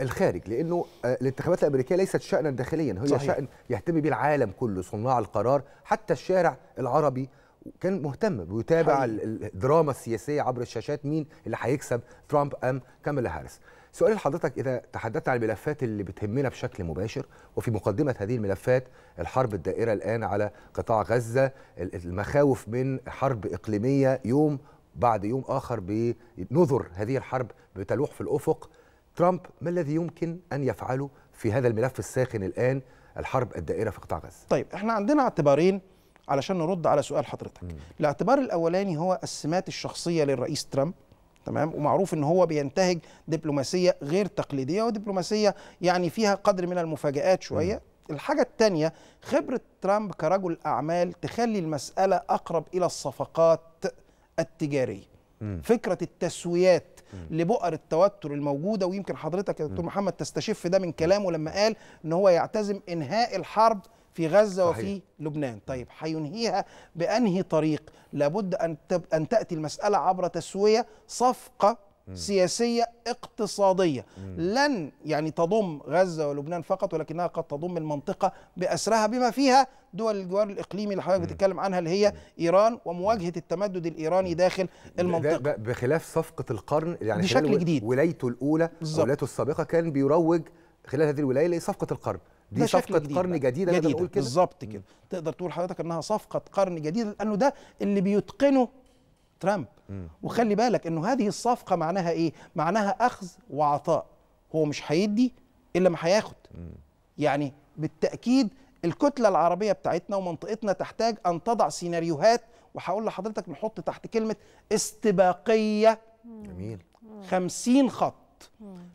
الخارج لانه آه، الانتخابات الامريكيه ليست شانا داخليا هي صحيح. شان يهتم به العالم كله صناع القرار حتى الشارع العربي كان مهتم بيتابع الدراما السياسيه عبر الشاشات مين اللي هيكسب ترامب ام كاميلا هاريس سؤال لحضرتك اذا تحدثنا عن الملفات اللي بتهمنا بشكل مباشر وفي مقدمه هذه الملفات الحرب الدائره الان على قطاع غزه المخاوف من حرب اقليميه يوم بعد يوم اخر بنذر هذه الحرب بتلوح في الافق ترامب ما الذي يمكن أن يفعله في هذا الملف الساخن الآن الحرب الدائرة في قطاع غزة طيب احنا عندنا اعتبارين علشان نرد على سؤال حضرتك مم. الاعتبار الأولاني هو السمات الشخصية للرئيس ترامب تمام ومعروف ان هو بينتهج دبلوماسيه غير تقليديه ودبلوماسيه يعني فيها قدر من المفاجات شويه مم. الحاجة الثانية خبرة ترامب كرجل أعمال تخلي المسألة أقرب إلى الصفقات التجارية م. فكرة التسويات لبؤر التوتر الموجوده ويمكن حضرتك يا دكتور محمد تستشف ده من كلامه لما قال ان هو يعتزم انهاء الحرب في غزه صحيح. وفي لبنان طيب حينهيها بانهي طريق لابد ان ان تاتي المساله عبر تسويه صفقه سياسية اقتصادية لن يعني تضم غزة ولبنان فقط ولكنها قد تضم المنطقة بأسرها بما فيها دول الجوار الإقليمي اللي حضرتك بتتكلم عنها اللي هي إيران ومواجهة التمدد الإيراني داخل المنطقة بخلاف صفقة القرن يعني بشكل جديد ولايته الأولى ولايته السابقة كان بيروج خلال هذه الولاية لصفقة القرن دي صفقة جديد قرن بقى. جديدة, جديدة. بالظبط كده تقدر تقول حضرتك انها صفقة قرن جديدة لانه ده اللي بيتقنه ترامب وخلي بالك انه هذه الصفقه معناها ايه معناها اخذ وعطاء هو مش هيدي الا ما هياخد يعني بالتاكيد الكتله العربيه بتاعتنا ومنطقتنا تحتاج ان تضع سيناريوهات وهقول لحضرتك نحط تحت كلمه استباقيه جميل 50 خط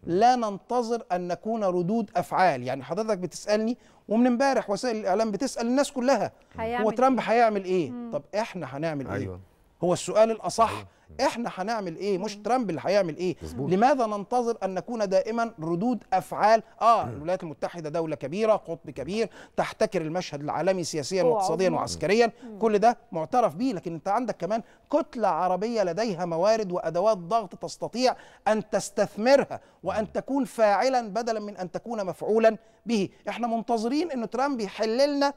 لا ننتظر ان نكون ردود افعال يعني حضرتك بتسالني ومن امبارح وسائل الاعلام بتسال الناس كلها هو ترامب إيه؟ هيعمل ايه طب احنا هنعمل ايه أيوة. هو السؤال الاصح احنا هنعمل ايه مش ترامب اللي هيعمل ايه مزبوط. لماذا ننتظر ان نكون دائما ردود افعال اه الولايات المتحده دوله كبيره قطب كبير تحتكر المشهد العالمي سياسيا واقتصاديا وعسكريا كل ده معترف به لكن انت عندك كمان كتله عربيه لديها موارد وادوات ضغط تستطيع ان تستثمرها وان تكون فاعلا بدلا من ان تكون مفعولا به احنا منتظرين ان ترامب يحل لنا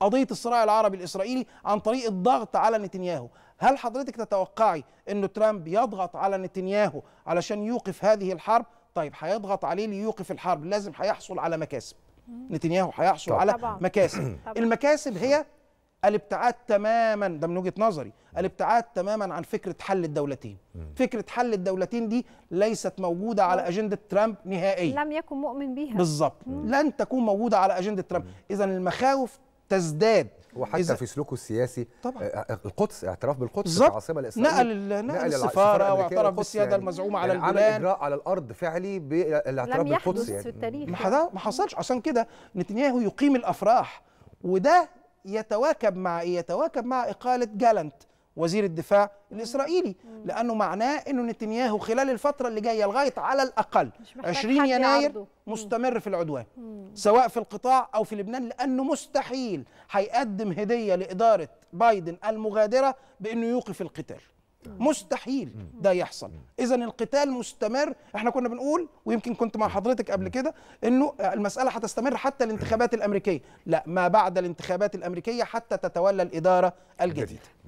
قضيه الصراع العربي الاسرائيلي عن طريق الضغط على نتنياهو هل حضرتك تتوقعي ان ترامب يضغط على نتنياهو علشان يوقف هذه الحرب طيب هيضغط عليه ليوقف الحرب لازم هيحصل على مكاسب نتنياهو هيحصل على مكاسب طبعا. المكاسب هي الابتعاد تماما ده من وجهه نظري الابتعاد تماما عن فكره حل الدولتين فكره حل الدولتين دي ليست موجوده على اجنده ترامب نهائيا لم يكن مؤمن بيها بالظبط لن تكون موجوده على اجنده ترامب اذا المخاوف تزداد وحتى إذا في سلوكه السياسي طبعا آه، آه، القدس اعتراف بالقدس العاصمه الاسرائيليه نقل نقل, نقل السفاره واعترف بالسياده يعني المزعومه يعني على يعني الجولان عمل اجراء على الارض فعلي بالاعتراف بالقدس يعني في التاريخ ما, ما حصلش عشان كده نتنياهو يقيم الافراح وده يتواكب مع ايه؟ يتواكب مع اقاله جالنت وزير الدفاع الاسرائيلي لانه معناه انه نتنياهو خلال الفتره اللي جايه لغايه على الاقل 20 يناير عرضه. مستمر في العدوان مم. سواء في القطاع او في لبنان لانه مستحيل هيقدم هديه لاداره بايدن المغادره بانه يوقف القتال مستحيل ده يحصل اذا القتال مستمر احنا كنا بنقول ويمكن كنت مع حضرتك قبل كده انه المساله هتستمر حتى الانتخابات الامريكيه لا ما بعد الانتخابات الامريكيه حتى تتولى الاداره الجديده